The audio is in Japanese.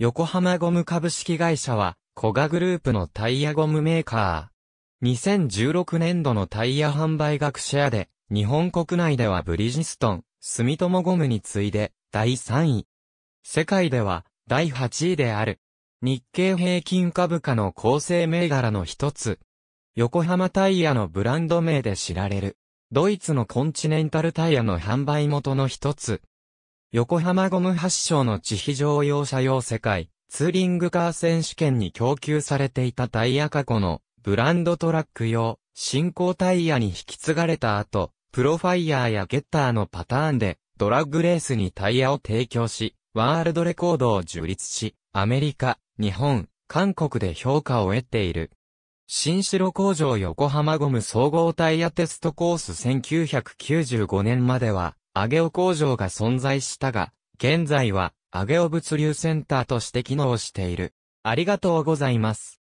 横浜ゴム株式会社は、コガグループのタイヤゴムメーカー。2016年度のタイヤ販売額シェアで、日本国内ではブリジストン、住友ゴムに次いで、第3位。世界では、第8位である。日経平均株価の構成銘柄の一つ。横浜タイヤのブランド名で知られる。ドイツのコンチネンタルタイヤの販売元の一つ。横浜ゴム発祥の地非常用車用世界、ツーリングカー選手権に供給されていたタイヤ過去の、ブランドトラック用、進行タイヤに引き継がれた後、プロファイヤーやゲッターのパターンで、ドラッグレースにタイヤを提供し、ワールドレコードを樹立し、アメリカ、日本、韓国で評価を得ている。新城工場横浜ゴム総合タイヤテストコース1995年までは、上尾工場が存在したが、現在は、上尾物流センターとして機能している。ありがとうございます。